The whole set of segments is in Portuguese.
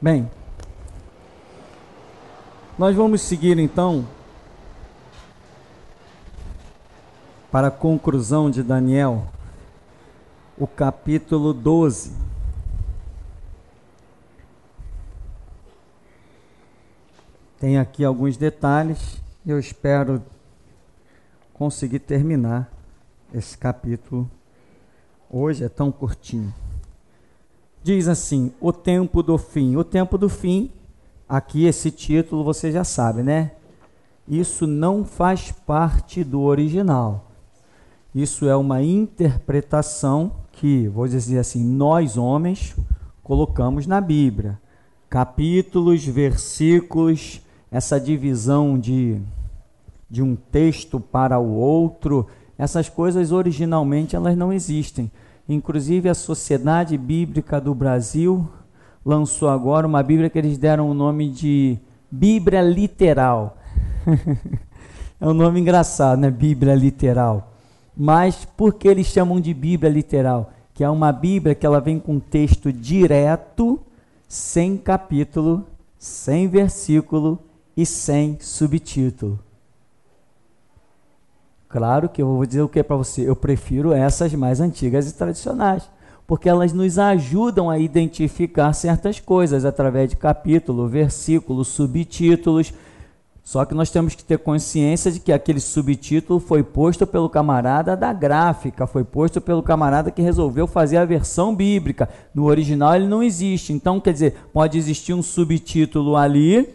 Bem, nós vamos seguir então para a conclusão de Daniel, o capítulo 12. Tem aqui alguns detalhes, eu espero conseguir terminar esse capítulo hoje, é tão curtinho diz assim: O tempo do fim. O tempo do fim, aqui esse título você já sabe, né? Isso não faz parte do original. Isso é uma interpretação que, vou dizer assim, nós homens colocamos na Bíblia. Capítulos, versículos, essa divisão de, de um texto para o outro, essas coisas originalmente elas não existem. Inclusive, a Sociedade Bíblica do Brasil lançou agora uma Bíblia que eles deram o nome de Bíblia Literal. é um nome engraçado, né? Bíblia Literal. Mas por que eles chamam de Bíblia Literal? Que é uma Bíblia que ela vem com texto direto, sem capítulo, sem versículo e sem subtítulo. Claro que eu vou dizer o que para você, eu prefiro essas mais antigas e tradicionais, porque elas nos ajudam a identificar certas coisas através de capítulo, versículo, subtítulos. Só que nós temos que ter consciência de que aquele subtítulo foi posto pelo camarada da gráfica, foi posto pelo camarada que resolveu fazer a versão bíblica. No original ele não existe. Então, quer dizer, pode existir um subtítulo ali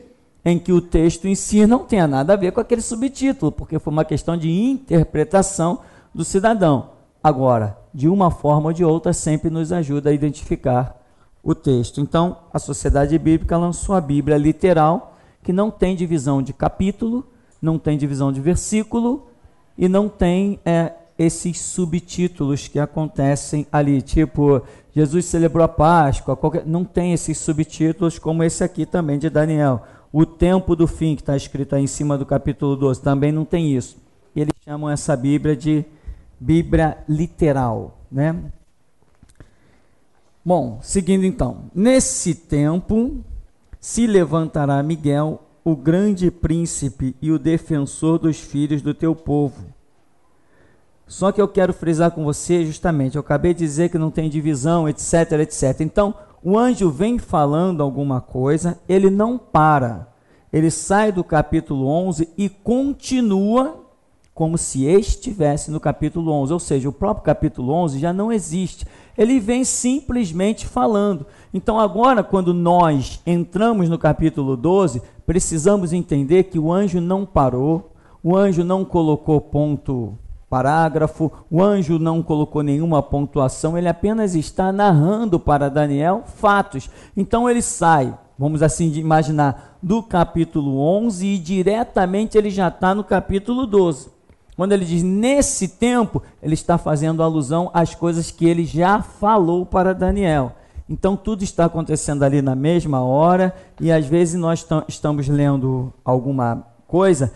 em que o texto em si não tenha nada a ver com aquele subtítulo, porque foi uma questão de interpretação do cidadão. Agora, de uma forma ou de outra, sempre nos ajuda a identificar o texto. Então, a Sociedade Bíblica lançou a Bíblia literal, que não tem divisão de capítulo, não tem divisão de versículo e não tem é, esses subtítulos que acontecem ali, tipo Jesus celebrou a Páscoa, qualquer... não tem esses subtítulos como esse aqui também de Daniel. O tempo do fim, que está escrito aí em cima do capítulo 12, também não tem isso. Eles chamam essa Bíblia de Bíblia literal, né? Bom, seguindo então. Nesse tempo se levantará Miguel, o grande príncipe e o defensor dos filhos do teu povo. Só que eu quero frisar com você justamente, eu acabei de dizer que não tem divisão, etc, etc. Então, o anjo vem falando alguma coisa, ele não para. Ele sai do capítulo 11 e continua como se estivesse no capítulo 11, ou seja, o próprio capítulo 11 já não existe. Ele vem simplesmente falando. Então, agora, quando nós entramos no capítulo 12, precisamos entender que o anjo não parou, o anjo não colocou ponto parágrafo, o anjo não colocou nenhuma pontuação, ele apenas está narrando para Daniel fatos. Então ele sai, vamos assim imaginar, do capítulo 11 e diretamente ele já está no capítulo 12. Quando ele diz nesse tempo, ele está fazendo alusão às coisas que ele já falou para Daniel. Então tudo está acontecendo ali na mesma hora e às vezes nós estamos lendo alguma coisa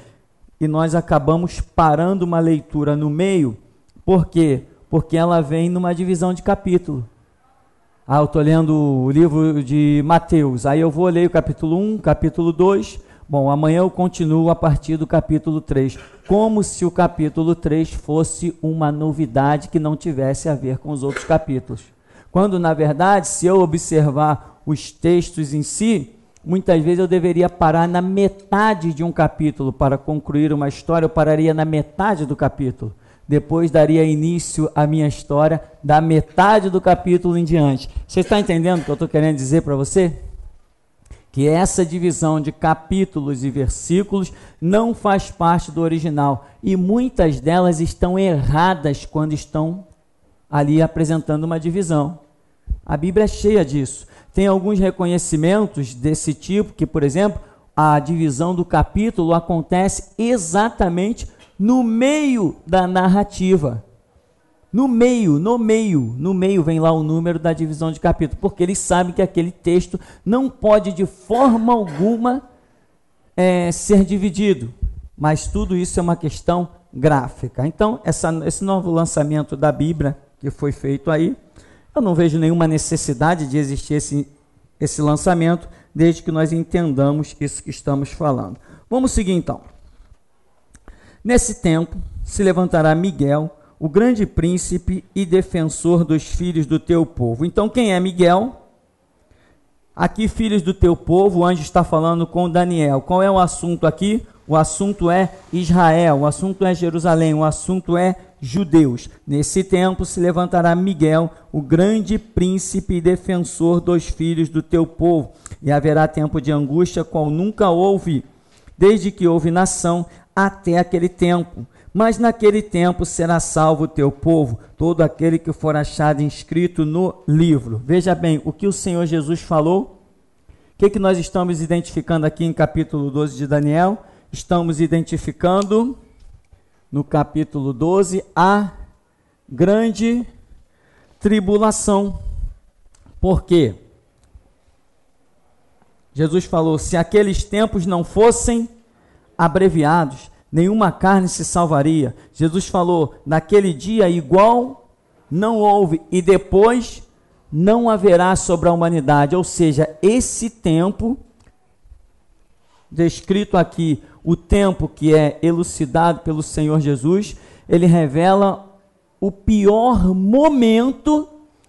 e nós acabamos parando uma leitura no meio, por quê? Porque ela vem numa divisão de capítulo. Ah, eu estou lendo o livro de Mateus, aí eu vou ler o capítulo 1, capítulo 2. Bom, amanhã eu continuo a partir do capítulo 3, como se o capítulo 3 fosse uma novidade que não tivesse a ver com os outros capítulos. Quando, na verdade, se eu observar os textos em si, Muitas vezes eu deveria parar na metade de um capítulo para concluir uma história, eu pararia na metade do capítulo. Depois daria início à minha história da metade do capítulo em diante. Você está entendendo o que eu estou querendo dizer para você? que essa divisão de capítulos e versículos não faz parte do original e muitas delas estão erradas quando estão ali apresentando uma divisão. A Bíblia é cheia disso. Tem alguns reconhecimentos desse tipo que, por exemplo, a divisão do capítulo acontece exatamente no meio da narrativa. No meio, no meio, no meio vem lá o número da divisão de capítulo, porque eles sabem que aquele texto não pode de forma alguma é, ser dividido. Mas tudo isso é uma questão gráfica. Então, essa, esse novo lançamento da Bíblia que foi feito aí, eu não vejo nenhuma necessidade de existir esse, esse lançamento, desde que nós entendamos isso que estamos falando. Vamos seguir então. Nesse tempo se levantará Miguel, o grande príncipe e defensor dos filhos do teu povo. Então, quem é Miguel? Aqui, filhos do teu povo, o anjo está falando com Daniel. Qual é o assunto aqui? O assunto é Israel, o assunto é Jerusalém, o assunto é judeus. Nesse tempo se levantará Miguel, o grande príncipe e defensor dos filhos do teu povo, e haverá tempo de angústia qual nunca houve, desde que houve nação até aquele tempo. Mas naquele tempo será salvo o teu povo, todo aquele que for achado inscrito no livro. Veja bem, o que o Senhor Jesus falou, o que, que nós estamos identificando aqui em capítulo 12 de Daniel? Estamos identificando no capítulo 12, a grande tribulação. Por quê? Jesus falou: se aqueles tempos não fossem abreviados, nenhuma carne se salvaria. Jesus falou: naquele dia igual não houve, e depois não haverá sobre a humanidade. Ou seja, esse tempo descrito aqui o tempo que é elucidado pelo Senhor Jesus, ele revela o pior momento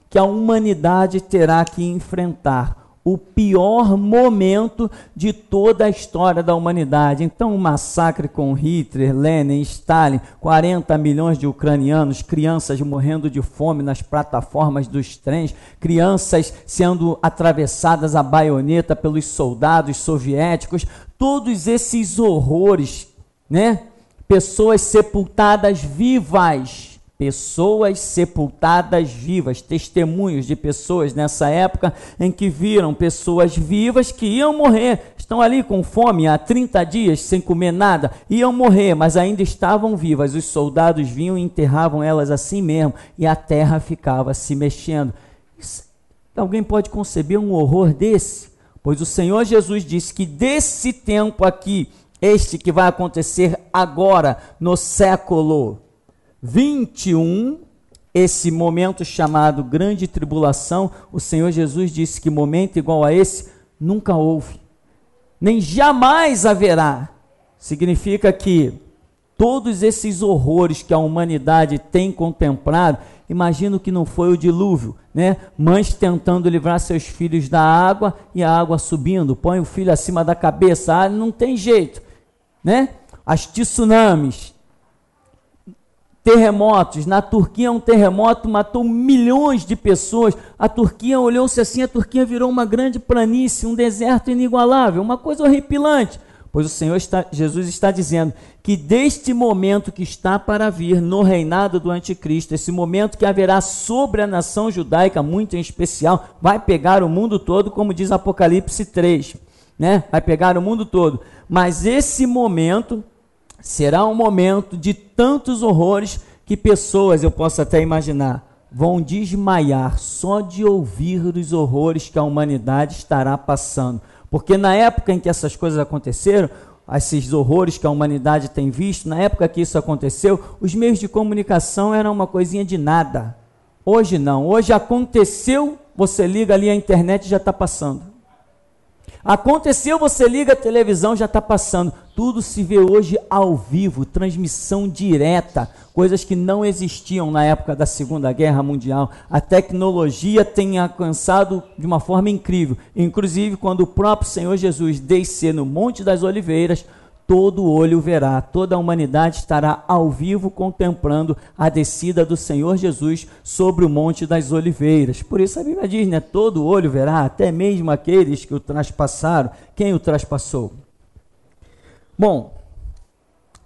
que a humanidade terá que enfrentar. O pior momento de toda a história da humanidade. Então, o um massacre com Hitler, Lenin, Stalin, 40 milhões de ucranianos, crianças morrendo de fome nas plataformas dos trens, crianças sendo atravessadas a baioneta pelos soldados soviéticos, todos esses horrores, né? Pessoas sepultadas vivas, pessoas sepultadas vivas, testemunhos de pessoas nessa época em que viram pessoas vivas que iam morrer, estão ali com fome há 30 dias sem comer nada, iam morrer, mas ainda estavam vivas. Os soldados vinham e enterravam elas assim mesmo, e a terra ficava se mexendo. Isso, alguém pode conceber um horror desse? Pois o Senhor Jesus disse que desse tempo aqui, este que vai acontecer agora, no século 21, esse momento chamado grande tribulação, o Senhor Jesus disse que momento igual a esse nunca houve, nem jamais haverá. Significa que todos esses horrores que a humanidade tem contemplado, Imagino que não foi o dilúvio, né? Mães tentando livrar seus filhos da água e a água subindo, põe o filho acima da cabeça, ah, não tem jeito, né? As tsunamis, terremotos. Na Turquia, é um terremoto matou milhões de pessoas. A Turquia olhou-se assim, a Turquia virou uma grande planície, um deserto inigualável, uma coisa horripilante. Pois o Senhor está, Jesus está dizendo que deste momento que está para vir no reinado do anticristo, esse momento que haverá sobre a nação judaica, muito em especial, vai pegar o mundo todo, como diz Apocalipse 3, né? Vai pegar o mundo todo. Mas esse momento será um momento de tantos horrores que pessoas, eu posso até imaginar, vão desmaiar só de ouvir os horrores que a humanidade estará passando. Porque na época em que essas coisas aconteceram, esses horrores que a humanidade tem visto, na época que isso aconteceu, os meios de comunicação eram uma coisinha de nada. Hoje não. Hoje aconteceu, você liga ali a internet e já está passando. Aconteceu, você liga a televisão, já está passando. Tudo se vê hoje ao vivo, transmissão direta, coisas que não existiam na época da Segunda Guerra Mundial. A tecnologia tem alcançado de uma forma incrível. Inclusive, quando o próprio Senhor Jesus descer no Monte das Oliveiras, todo olho verá, toda a humanidade estará ao vivo contemplando a descida do Senhor Jesus sobre o Monte das Oliveiras. Por isso a Bíblia diz, né? Todo olho verá, até mesmo aqueles que o traspassaram. Quem o traspassou? Bom,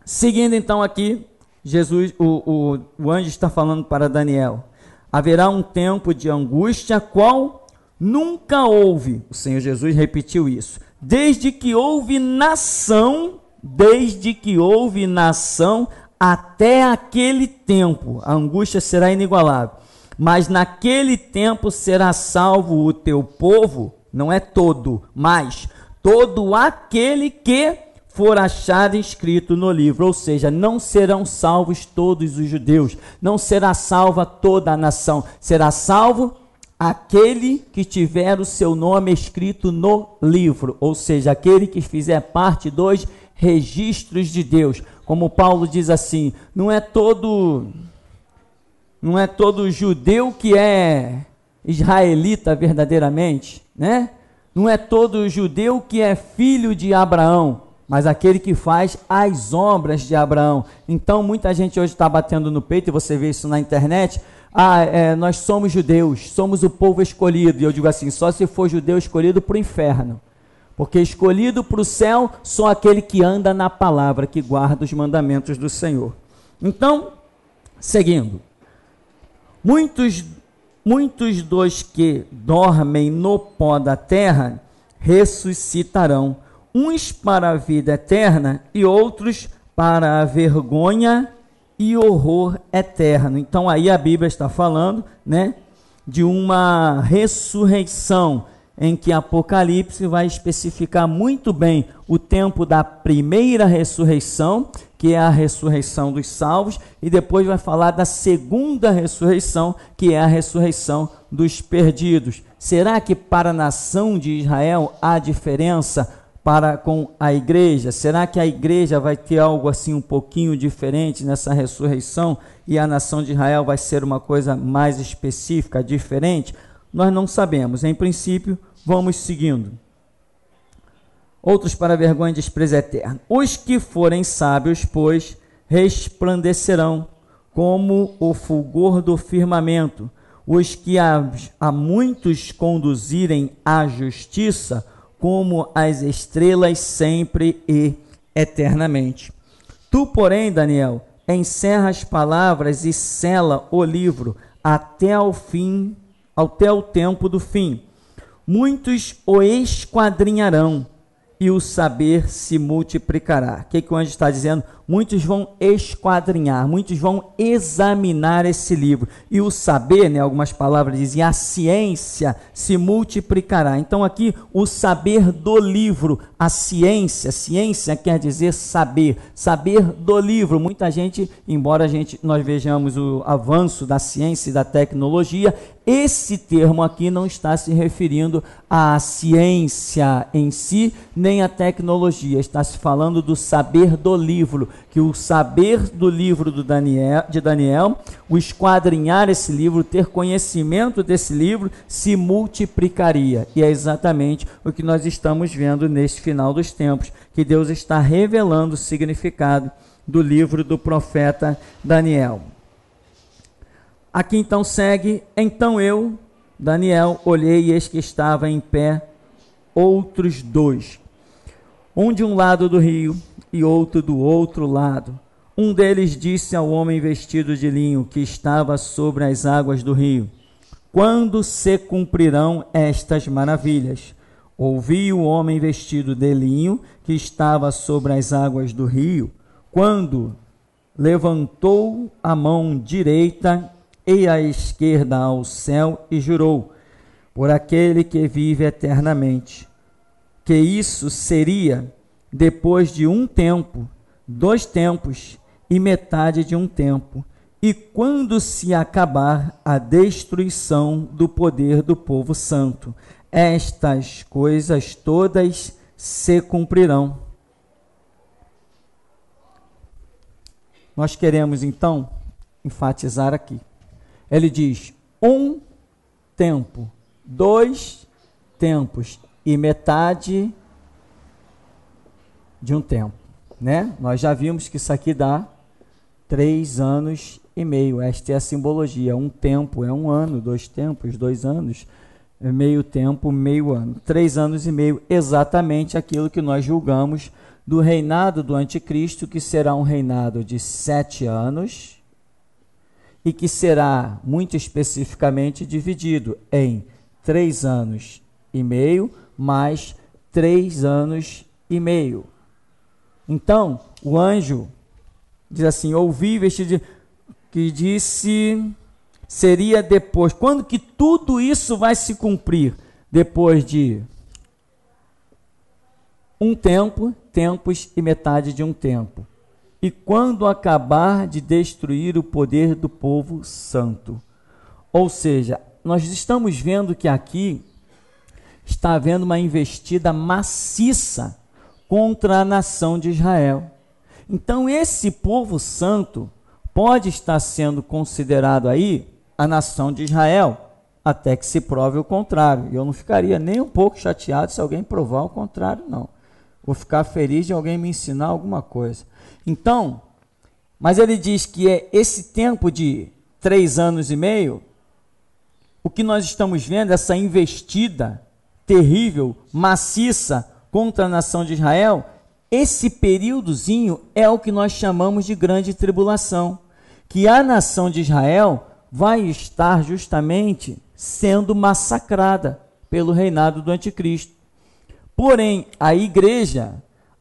seguindo então aqui, Jesus, o, o, o anjo está falando para Daniel: haverá um tempo de angústia, qual nunca houve. O Senhor Jesus repetiu isso. Desde que houve nação desde que houve nação até aquele tempo. A angústia será inigualável. Mas naquele tempo será salvo o teu povo, não é todo, mas todo aquele que for achado inscrito no livro, ou seja, não serão salvos todos os judeus, não será salva toda a nação, será salvo aquele que tiver o seu nome escrito no livro, ou seja, aquele que fizer parte dos registros de Deus. Como Paulo diz assim, não é todo não é todo judeu que é israelita verdadeiramente, né? Não é todo judeu que é filho de Abraão, mas aquele que faz as obras de Abraão. Então muita gente hoje está batendo no peito, e você vê isso na internet. Ah, é, nós somos judeus, somos o povo escolhido. E eu digo assim: só se for judeu escolhido para o inferno. Porque escolhido para o céu só aquele que anda na palavra, que guarda os mandamentos do Senhor. Então, seguindo. Muitos muitos dos que dormem no pó da terra ressuscitarão, uns para a vida eterna e outros para a vergonha e horror eterno. Então aí a Bíblia está falando, né, de uma ressurreição em que Apocalipse vai especificar muito bem o tempo da primeira ressurreição, que é a ressurreição dos salvos, e depois vai falar da segunda ressurreição, que é a ressurreição dos perdidos. Será que para a nação de Israel há diferença para com a igreja? Será que a igreja vai ter algo assim um pouquinho diferente nessa ressurreição e a nação de Israel vai ser uma coisa mais específica, diferente? Nós não sabemos. Em princípio, vamos seguindo. Outros para vergonha e desprezo eterno. Os que forem sábios, pois, resplandecerão como o fulgor do firmamento. Os que a, a muitos conduzirem à justiça, como as estrelas sempre e eternamente. Tu, porém, Daniel, encerra as palavras e cela o livro até ao fim, até o tempo do fim muitos o esquadrinharão e o saber se multiplicará. O que, que o anjo está dizendo? Muitos vão esquadrinhar, muitos vão examinar esse livro. E o saber, né, algumas palavras dizem, a ciência se multiplicará. Então, aqui, o saber do livro, a ciência, ciência quer dizer saber, saber do livro. Muita gente, embora a gente, nós vejamos o avanço da ciência e da tecnologia, esse termo aqui não está se referindo à ciência em si, nem à tecnologia, está se falando do saber do livro que o saber do livro do Daniel, de Daniel, o esquadrinhar esse livro, ter conhecimento desse livro, se multiplicaria. E é exatamente o que nós estamos vendo neste final dos tempos, que Deus está revelando o significado do livro do profeta Daniel. Aqui então segue: Então eu, Daniel, olhei e eis que estava em pé outros dois, um de um lado do rio e outro do outro lado. Um deles disse ao homem vestido de linho que estava sobre as águas do rio: Quando se cumprirão estas maravilhas? Ouvi o homem vestido de linho que estava sobre as águas do rio, quando levantou a mão direita e a esquerda ao céu e jurou: Por aquele que vive eternamente, que isso seria depois de um tempo, dois tempos e metade de um tempo, e quando se acabar a destruição do poder do povo santo. Estas coisas todas se cumprirão. Nós queremos então enfatizar aqui. Ele diz: um tempo, dois tempos e metade de um tempo, né? Nós já vimos que isso aqui dá três anos e meio. Esta é a simbologia. Um tempo é um ano, dois tempos, dois anos, meio tempo, meio ano. Três anos e meio, exatamente aquilo que nós julgamos do reinado do anticristo, que será um reinado de sete anos e que será muito especificamente dividido em três anos e meio mais três anos e meio. Então o anjo diz assim: Ouvi vestido que disse seria depois. Quando que tudo isso vai se cumprir? Depois de um tempo, tempos e metade de um tempo. E quando acabar de destruir o poder do povo santo. Ou seja, nós estamos vendo que aqui está havendo uma investida maciça contra a nação de Israel. Então, esse povo santo pode estar sendo considerado aí a nação de Israel, até que se prove o contrário. E eu não ficaria nem um pouco chateado se alguém provar o contrário, não. Vou ficar feliz de alguém me ensinar alguma coisa. Então, mas ele diz que é esse tempo de três anos e meio, o que nós estamos vendo, essa investida terrível, maciça, contra a nação de Israel, esse períodozinho é o que nós chamamos de grande tribulação, que a nação de Israel vai estar justamente sendo massacrada pelo reinado do anticristo. Porém, a igreja,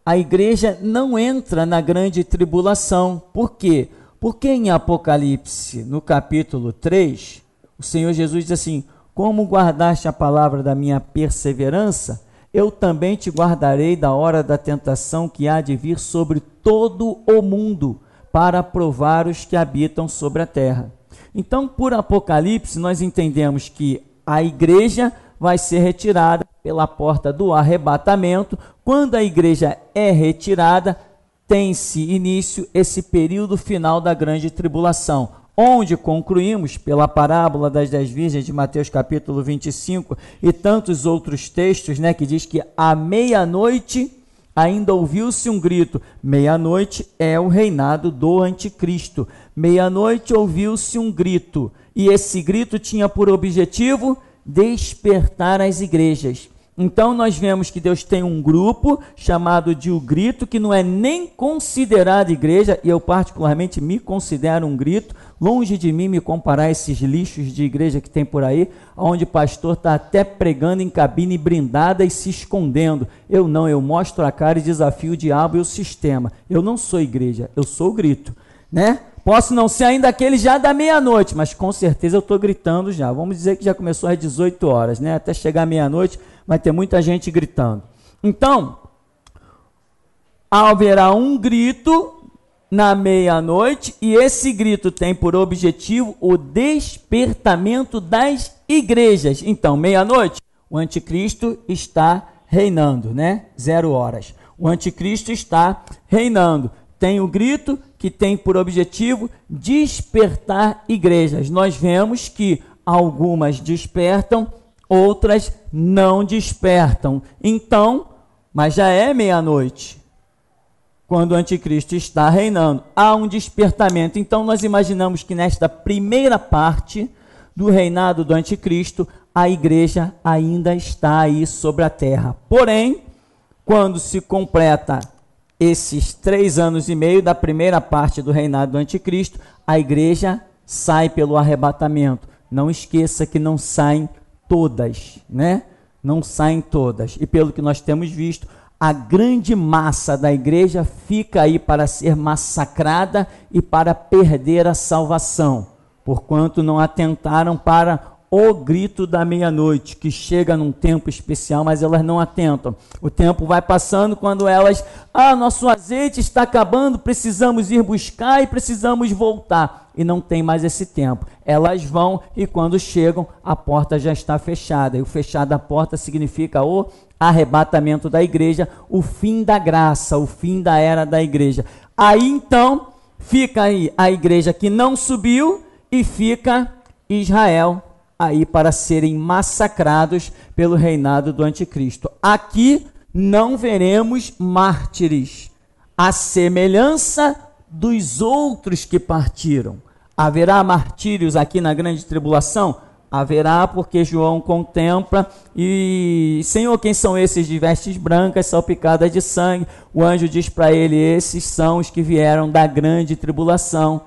a igreja não entra na grande tribulação. Por quê? Porque em Apocalipse, no capítulo 3, o Senhor Jesus diz assim: Como guardaste a palavra da minha perseverança, eu também te guardarei da hora da tentação que há de vir sobre todo o mundo, para provar os que habitam sobre a terra. Então, por Apocalipse, nós entendemos que a igreja vai ser retirada pela porta do arrebatamento. Quando a igreja é retirada, tem-se início esse período final da grande tribulação, onde concluímos pela parábola das dez virgens de Mateus capítulo 25 e tantos outros textos, né, que diz que à meia-noite ainda ouviu-se um grito. Meia-noite é o reinado do anticristo. Meia-noite ouviu-se um grito, e esse grito tinha por objetivo despertar as igrejas. Então nós vemos que Deus tem um grupo chamado de o grito, que não é nem considerado igreja, e eu particularmente me considero um grito, Longe de mim me comparar esses lixos de igreja que tem por aí, onde o pastor está até pregando em cabine brindada e se escondendo. Eu não, eu mostro a cara e desafio o diabo e o sistema. Eu não sou igreja, eu sou o grito, né? Posso não ser ainda aquele já da meia-noite, mas com certeza eu estou gritando já. Vamos dizer que já começou às 18 horas, né? Até chegar meia-noite vai ter muita gente gritando. Então, haverá um grito na meia-noite, e esse grito tem por objetivo o despertamento das igrejas. Então, meia-noite, o anticristo está reinando, né? Zero horas. O anticristo está reinando. Tem o grito que tem por objetivo despertar igrejas. Nós vemos que algumas despertam, outras não despertam. Então, mas já é meia-noite quando o anticristo está reinando. Há um despertamento. Então, nós imaginamos que nesta primeira parte do reinado do anticristo, a igreja ainda está aí sobre a terra. Porém, quando se completa esses três anos e meio da primeira parte do reinado do anticristo, a igreja sai pelo arrebatamento. Não esqueça que não saem todas, né? Não saem todas. E pelo que nós temos visto, a grande massa da igreja fica aí para ser massacrada e para perder a salvação, porquanto não atentaram para o grito da meia-noite, que chega num tempo especial, mas elas não atentam. O tempo vai passando quando elas, ah, nosso azeite está acabando, precisamos ir buscar e precisamos voltar. E não tem mais esse tempo. Elas vão e quando chegam, a porta já está fechada. E o fechar da porta significa o arrebatamento da igreja, o fim da graça, o fim da era da igreja. Aí então fica aí a igreja que não subiu e fica Israel aí para serem massacrados pelo reinado do anticristo. Aqui não veremos mártires, a semelhança dos outros que partiram. Haverá martírios aqui na grande tribulação? Haverá, porque João contempla e, Senhor, quem são esses de vestes brancas salpicadas de sangue? O anjo diz para ele: Esses são os que vieram da grande tribulação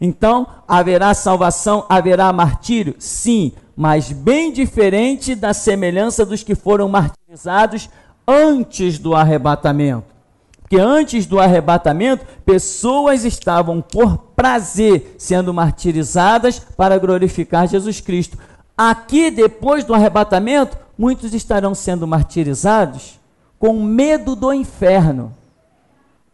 então, haverá salvação, haverá martírio? Sim, mas bem diferente da semelhança dos que foram martirizados antes do arrebatamento. Porque antes do arrebatamento, pessoas estavam por prazer sendo martirizadas para glorificar Jesus Cristo. Aqui, depois do arrebatamento, muitos estarão sendo martirizados com medo do inferno,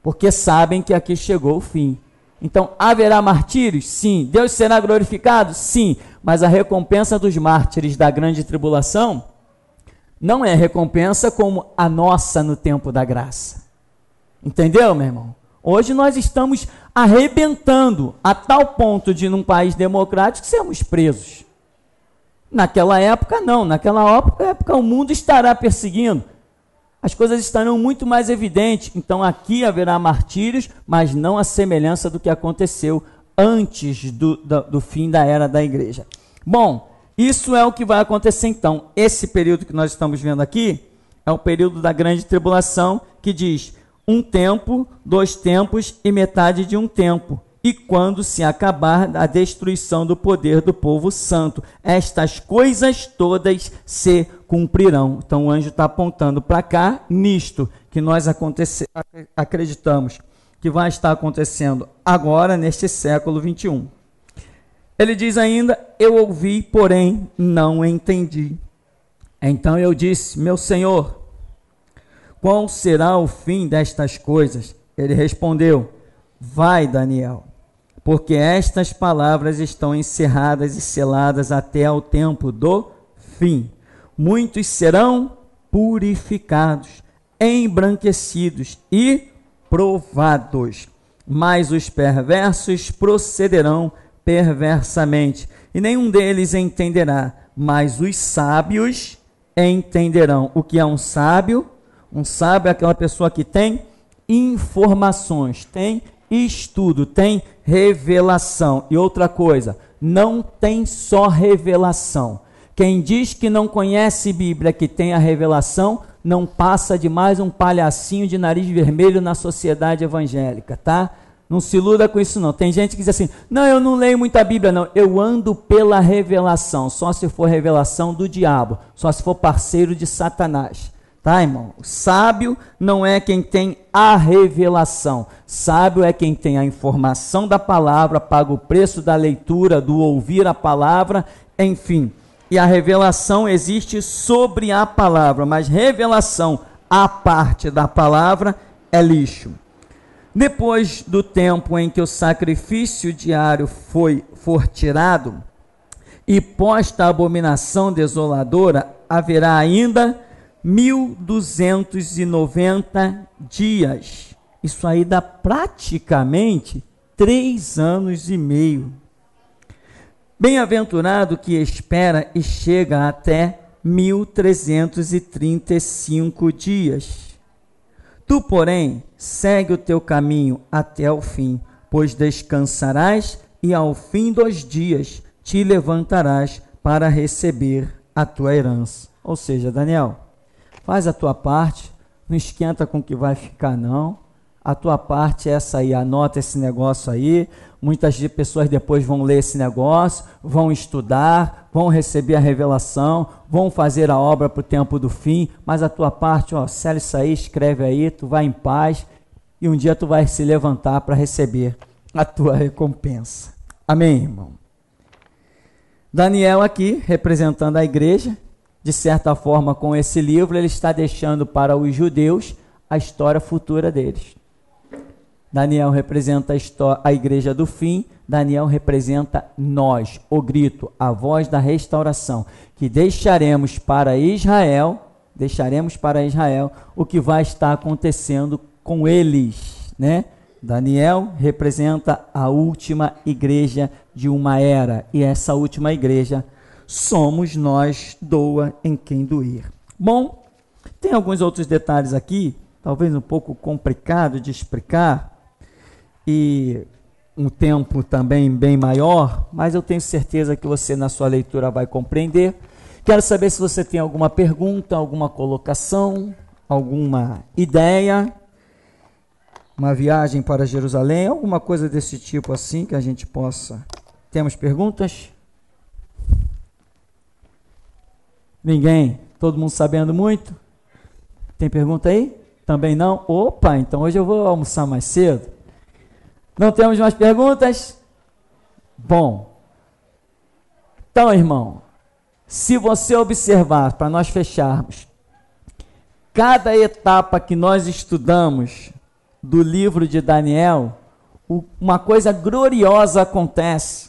porque sabem que aqui chegou o fim. Então, haverá martírios? Sim. Deus será glorificado? Sim. Mas a recompensa dos mártires da grande tribulação não é recompensa como a nossa no tempo da graça. Entendeu, meu irmão? Hoje nós estamos arrebentando a tal ponto de, num país democrático, sermos presos. Naquela época, não. Naquela época, época o mundo estará perseguindo as coisas estarão muito mais evidentes. Então aqui haverá martírios, mas não a semelhança do que aconteceu antes do, do, do fim da era da igreja. Bom, isso é o que vai acontecer então. Esse período que nós estamos vendo aqui é o período da grande tribulação que diz um tempo, dois tempos e metade de um tempo e quando se acabar a destruição do poder do povo santo. Estas coisas todas se cumprirão. Então o anjo está apontando para cá nisto que nós acreditamos que vai estar acontecendo agora, neste século 21. Ele diz ainda: Eu ouvi, porém não entendi. Então eu disse: Meu senhor, qual será o fim destas coisas? Ele respondeu: Vai, Daniel porque estas palavras estão encerradas e seladas até ao tempo do fim. Muitos serão purificados, embranquecidos e provados, mas os perversos procederão perversamente, e nenhum deles entenderá, mas os sábios entenderão. O que é um sábio? Um sábio é aquela pessoa que tem informações, tem estudo, tem revelação. E outra coisa, não tem só revelação. Quem diz que não conhece Bíblia, que tem a revelação, não passa de mais um palhacinho de nariz vermelho na sociedade evangélica, tá? Não se iluda com isso, não. Tem gente que diz assim: não, eu não leio muita Bíblia, não. Eu ando pela revelação, só se for revelação do diabo, só se for parceiro de Satanás. Tá, irmão? O sábio não é quem tem a revelação. Sábio é quem tem a informação da palavra, paga o preço da leitura, do ouvir a palavra, enfim. E a revelação existe sobre a palavra, mas revelação à parte da palavra é lixo. Depois do tempo em que o sacrifício diário foi for tirado e posta a abominação desoladora, haverá ainda 1.290 dias. Isso aí dá praticamente três anos e meio. Bem-aventurado que espera e chega até 1335 dias. Tu, porém, segue o teu caminho até o fim, pois descansarás e ao fim dos dias te levantarás para receber a tua herança. Ou seja, Daniel, Faz a tua parte, não esquenta com o que vai ficar, não. A tua parte é essa aí, anota esse negócio aí. Muitas pessoas depois vão ler esse negócio, vão estudar, vão receber a revelação, vão fazer a obra para o tempo do fim, mas a tua parte, ó, sela isso aí, escreve aí, tu vai em paz e um dia tu vai se levantar para receber a tua recompensa. Amém, irmão? Daniel aqui, representando a igreja, de certa forma, com esse livro, ele está deixando para os judeus a história futura deles. Daniel representa a, história, a igreja do fim, Daniel representa nós, o grito, a voz da restauração, que deixaremos para Israel, deixaremos para Israel o que vai estar acontecendo com eles, né? Daniel representa a última igreja de uma era, e essa última igreja somos nós, doa em quem doer. Bom, tem alguns outros detalhes aqui, talvez um pouco complicado de explicar e um tempo também bem maior, mas eu tenho certeza que você na sua leitura vai compreender. Quero saber se você tem alguma pergunta, alguma colocação, alguma ideia, uma viagem para Jerusalém, alguma coisa desse tipo assim que a gente possa. Temos perguntas? Ninguém? Todo mundo sabendo muito? Tem pergunta aí? Também não? Opa, então hoje eu vou almoçar mais cedo. Não temos mais perguntas? Bom. Então, irmão, se você observar, para nós fecharmos, cada etapa que nós estudamos do livro de Daniel, uma coisa gloriosa acontece.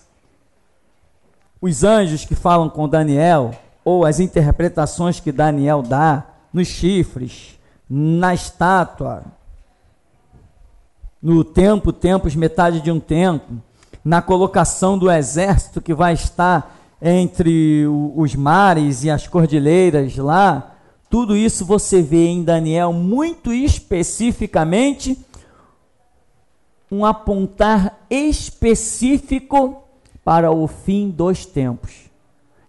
Os anjos que falam com Daniel, ou as interpretações que Daniel dá nos chifres, na estátua, no tempo, tempos, metade de um tempo, na colocação do exército que vai estar entre os mares e as cordilheiras lá, tudo isso você vê em Daniel muito especificamente um apontar específico para o fim dos tempos.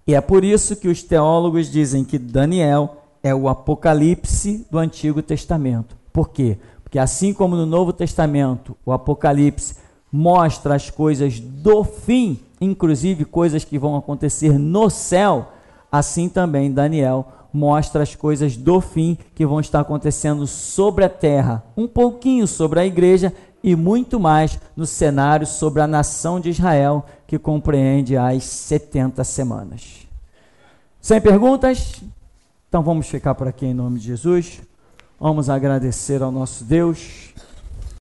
E é por isso que os teólogos dizem que Daniel é o Apocalipse do Antigo Testamento. Por quê? Porque assim como no Novo Testamento, o Apocalipse mostra as coisas do fim, inclusive coisas que vão acontecer no céu, assim também Daniel mostra as coisas do fim que vão estar acontecendo sobre a terra, um pouquinho sobre a igreja e muito mais no cenário sobre a nação de Israel, que compreende as 70 semanas. Sem perguntas? Então vamos ficar por aqui em nome de Jesus. Vamos agradecer ao nosso Deus